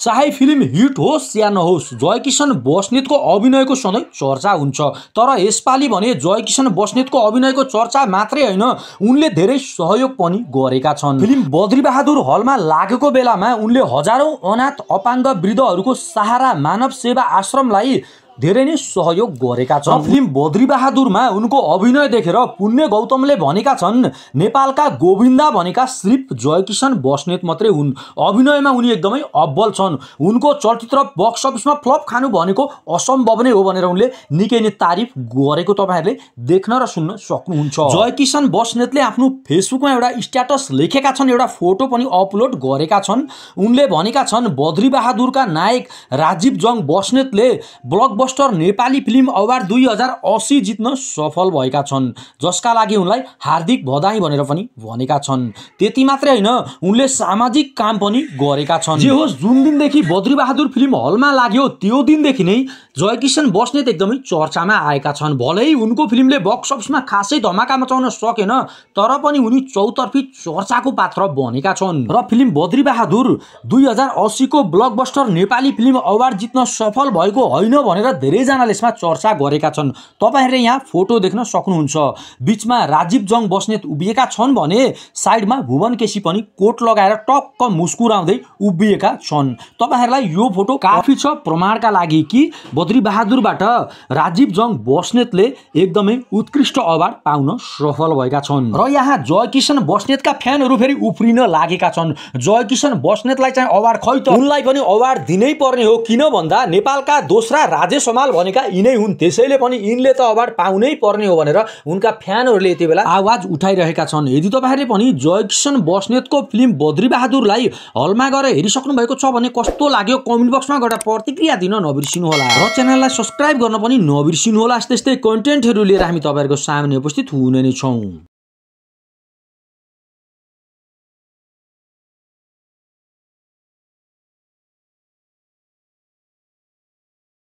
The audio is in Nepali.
चाहे फिल्म हिट होस् या नहोस् जयकिसन बस्नेतको अभिनयको सधैँ चर्चा हुन्छ तर यसपालि भने जयकिसन बस्नेतको अभिनयको चर्चा मात्रै होइन उनले धेरै सहयोग पनि गरेका छन् फिल्म बद्रीबहादुर हलमा लागेको बेलामा उनले हजारौँ अनाथ अपाङ्ग वृद्धहरूको सहारा मानव सेवा आश्रमलाई धेरै नै सहयोग गरेका छन् फिल्म बद्री बहादुरमा उनको अभिनय देखेर पुण्य गौतमले भनेका छन् नेपालका गोविन्दा भनेका श्री जयकिशन बस्नेत मात्रै हुन् अभिनयमा उनी एकदमै अब्बल छन् उनको चलचित्र बक्स अफिसमा फ्लप खानु भनेको असम्भव नै हो भनेर उनले निकै नै तारिफ गरेको तपाईँहरूले देख्न र सुन्न सक्नुहुन्छ जयकिशन बस्नेतले आफ्नो फेसबुकमा एउटा स्ट्याटस लेखेका छन् एउटा फोटो पनि अपलोड गरेका छन् उनले भनेका छन् बद्री बहादुरका नायक राजीव जङ बस्नेतले ब्लग ब्लकबस्टर नेपाली फिल्म अवार्ड दुई हजार असी जित्न सफल भएका छन् जसका लागि उनलाई हार्दिक बधाई भनेर पनि भनेका छन् त्यति मात्रै होइन उनले सामाजिक काम पनि गरेका छन् जे होस् जुन दिनदेखि बद्रीबहादुर फिल्म हलमा लाग्यो त्यो दिनदेखि नै जयकिसन बस्नेत एकदमै चर्चामा आएका छन् भलै उनको फिल्मले बक्स अफिसमा खासै धमाका मचाउन सकेन तर पनि उनी चौतर्फी चर्चाको पात्र बनेका छन् र फिल्म बद्रीबहादुर दुई हजार असीको ब्लकबस्टर नेपाली फिल्म अवार्ड जित्न सफल भएको होइन भनेर धेरैजनाले यसमा चर्चा गरेका छन् तपाईँहरूले यहाँ फोटो देख्न सक्नुहुन्छ बिचमा राजीव जङ बस्नेत उभिएका छन् भने साइडमा भुवन केसी पनि कोट लगाएर टक्क मुस्कुराउँदै उभिएका छन् तपाईँहरूलाई यो फोटो काफी छ प्रमाणका लागि कि बद्री बहादुरबाट राजीव जङ बस्नेतले एकदमै उत्कृष्ट अवार्ड पाउन सफल भएका छन् र यहाँ जयकिसन बस्नेतका फ्यानहरू फेरि उफ्रिन लागेका छन् जयकिसन बस्नेतलाई चाहिँ अवार्ड खै त उनलाई पनि अवार्ड दिनै पर्ने हो किन भन्दा नेपालका दोस्रा राजेश खनाल भनेका यिनै हुन् त्यसैले पनि यिनले त अवार्ड पाउनै पर्ने हो भनेर उनका फ्यानहरूले यति बेला आवाज उठाइरहेका छन् यदि तपाईँहरूले पनि जयकिसन बस्नेतको फिल्म बद्री बहादुरलाई हलमा गएर हेरिसक्नु भएको छ भने कस्तो लाग्यो कमेन्ट बक्समा गएर प्रतिक्रिया दिन नबिर्सिनुहोला र च्यानललाई सब्सक्राइब गर्न पनि नबिर्सिनुहोला यस्तै यस्तै कन्टेन्टहरू लिएर हामी तपाईँहरूको सामने उपस्थित हुने नै छौँ